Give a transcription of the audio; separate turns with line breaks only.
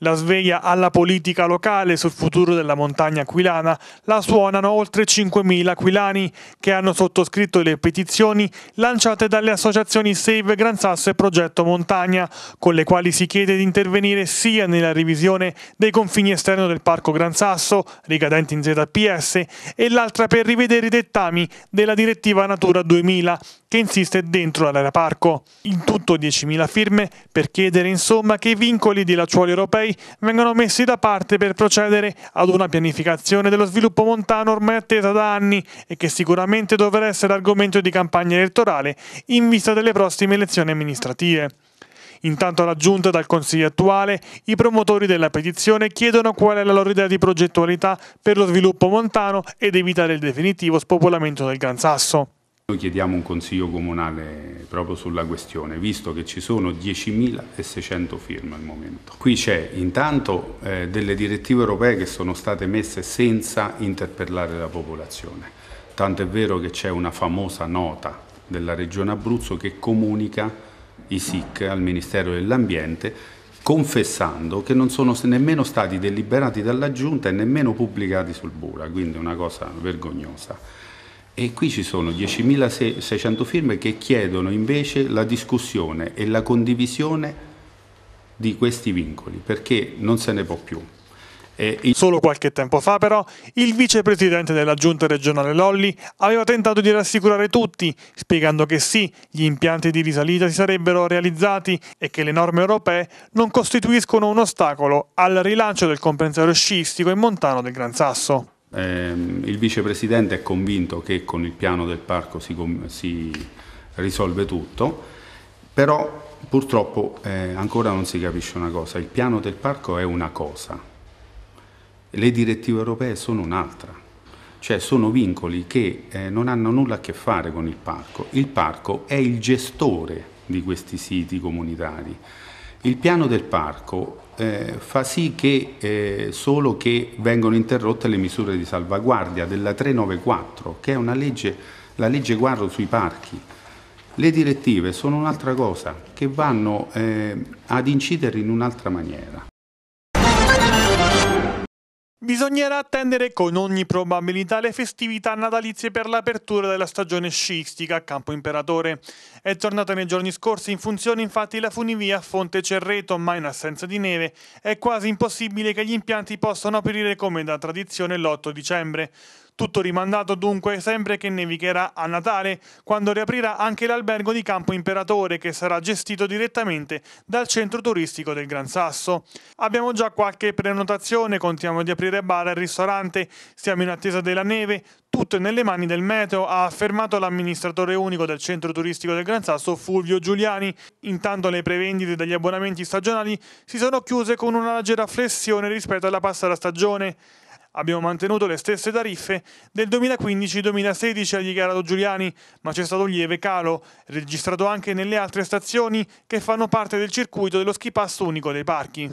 La sveglia alla politica locale sul futuro della montagna aquilana la suonano oltre 5.000 aquilani che hanno sottoscritto le petizioni lanciate dalle associazioni Save Gran Sasso e Progetto Montagna, con le quali si chiede di intervenire sia nella revisione dei confini esterni del Parco Gran Sasso, ricadenti in ZPS, e l'altra per rivedere i dettami della direttiva Natura 2000, che insiste dentro l'area parco. In tutto 10.000 firme per chiedere insomma che i vincoli dei lacciuoli europei europei vengono messi da parte per procedere ad una pianificazione dello sviluppo montano ormai attesa da anni e che sicuramente dovrà essere argomento di campagna elettorale in vista delle prossime elezioni amministrative. Intanto raggiunta dal Consiglio attuale, i promotori della petizione chiedono qual è la loro idea di progettualità per lo sviluppo montano ed evitare il definitivo spopolamento del Gran Sasso.
Noi chiediamo un consiglio comunale proprio sulla questione, visto che ci sono 10.600 firme al momento. Qui c'è intanto eh, delle direttive europee che sono state messe senza interpellare la popolazione. Tanto è vero che c'è una famosa nota della Regione Abruzzo che comunica i SIC al Ministero dell'Ambiente confessando che non sono nemmeno stati deliberati dalla Giunta e nemmeno pubblicati sul Bura, quindi è una cosa vergognosa. E qui ci sono 10.600 firme che chiedono invece la discussione e la condivisione di questi vincoli,
perché non se ne può più. Solo qualche tempo fa però il vicepresidente della giunta regionale Lolli aveva tentato di rassicurare tutti, spiegando che sì, gli impianti di risalita si sarebbero realizzati e che le norme europee non costituiscono un ostacolo al rilancio del compensario sciistico in montano del Gran Sasso.
Ehm, il vicepresidente è convinto che con il piano del parco si, si risolve tutto, però purtroppo eh, ancora non si capisce una cosa, il piano del parco è una cosa, le direttive europee sono un'altra, cioè sono vincoli che eh, non hanno nulla a che fare con il parco, il parco è il gestore di questi siti comunitari, il piano del parco eh, fa sì che eh, solo che vengano interrotte le misure di salvaguardia della 394, che è una legge, la legge guardo sui parchi. Le direttive sono un'altra cosa che vanno eh, ad incidere in un'altra maniera.
Bisognerà attendere con ogni probabilità le festività natalizie per l'apertura della stagione sciistica a Campo Imperatore. È tornata nei giorni scorsi in funzione infatti la funivia a Fonte Cerreto, ma in assenza di neve è quasi impossibile che gli impianti possano aprire come da tradizione l'8 dicembre. Tutto rimandato dunque sempre che nevicherà a Natale, quando riaprirà anche l'albergo di Campo Imperatore che sarà gestito direttamente dal centro turistico del Gran Sasso. Abbiamo già qualche prenotazione, contiamo di aprire bar e ristorante, siamo in attesa della neve, tutto è nelle mani del meteo, ha affermato l'amministratore unico del centro turistico del Gran Sasso Fulvio Giuliani. Intanto le prevendite degli abbonamenti stagionali si sono chiuse con una leggera flessione rispetto alla passata stagione. Abbiamo mantenuto le stesse tariffe del 2015-2016 agli Garado Giuliani, ma c'è stato un lieve calo, registrato anche nelle altre stazioni che fanno parte del circuito dello ski pass unico dei parchi.